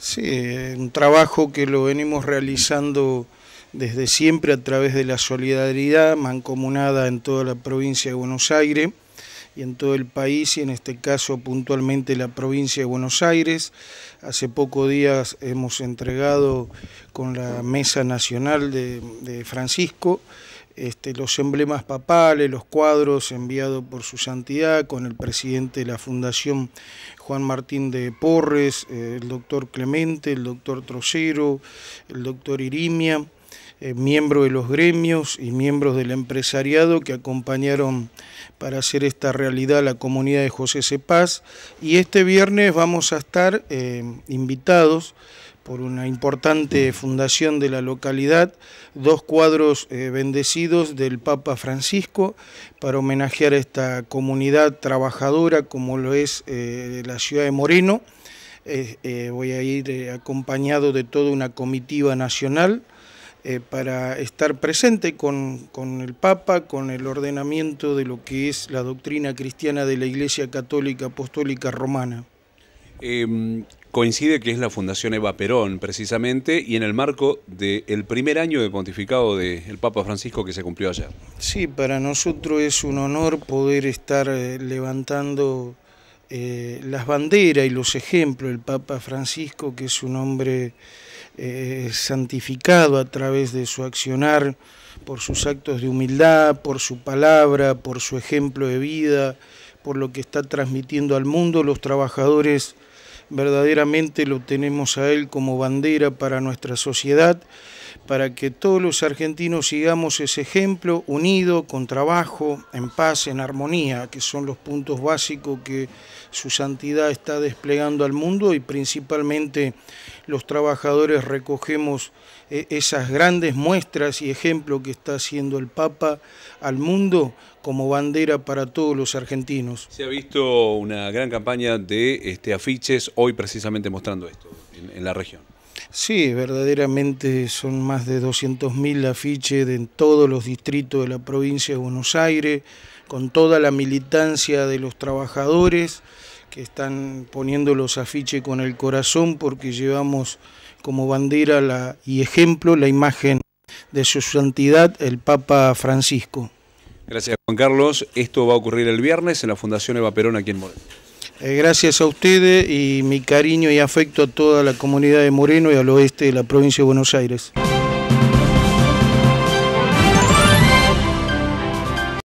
Sí, un trabajo que lo venimos realizando desde siempre a través de la solidaridad mancomunada en toda la provincia de Buenos Aires y en todo el país y en este caso puntualmente la provincia de Buenos Aires. Hace pocos días hemos entregado con la Mesa Nacional de, de Francisco este, los emblemas papales, los cuadros enviados por su santidad, con el presidente de la Fundación Juan Martín de Porres, eh, el doctor Clemente, el doctor Trocero, el doctor Irimia, eh, miembro miembros de los gremios y miembros del empresariado que acompañaron para hacer esta realidad la comunidad de José Cepaz. Y este viernes vamos a estar eh, invitados por una importante fundación de la localidad, dos cuadros eh, bendecidos del Papa Francisco para homenajear a esta comunidad trabajadora como lo es la ciudad de Moreno. voy a ir acompañado de toda una comitiva nacional. Eh, para estar presente con, el Papa, con el ordenamiento de lo que es la doctrina cristiana de la Iglesia Católica Apostólica Romana. Em, coincide que es la Fundación Eva Perón, precisamente, y en el marco del primer año de pontificado del Papa Francisco que se cumplió ayer. Sí, para nosotros es un honor poder estar eh, levantando eh, las banderas y los ejemplos del Papa Francisco, que es un hombre eh, santificado a través de su accionar, por sus actos de humildad, por su palabra, por su ejemplo de vida, por lo que está transmitiendo al mundo. Los trabajadores verdaderamente lo tenemos a él como bandera para nuestra sociedad para que todos los argentinos sigamos ese ejemplo, unido, con trabajo, en paz, en armonía, que son los puntos básicos que su santidad está desplegando al mundo y principalmente los trabajadores recogemos eh, esas grandes muestras y ejemplos que está haciendo el Papa al mundo como bandera para todos los argentinos. Se ha visto una gran campaña de este, afiches hoy precisamente mostrando esto en la región. Sí, verdaderamente son más de 200.000 afiches en todos los distritos de la provincia de Buenos Aires, con toda la militancia de los trabajadores que están poniendo los afiches con el corazón porque llevamos como bandera y ejemplo la imagen de su santidad el Papa Francisco. Gracias Juan Carlos. Esto va a ocurrir el viernes en la Fundación Eva Perón aquí en Moreno. Eh, gracias a ustedes y mi cariño y afecto a toda la comunidad de Moreno y al oeste de la provincia de Buenos Aires.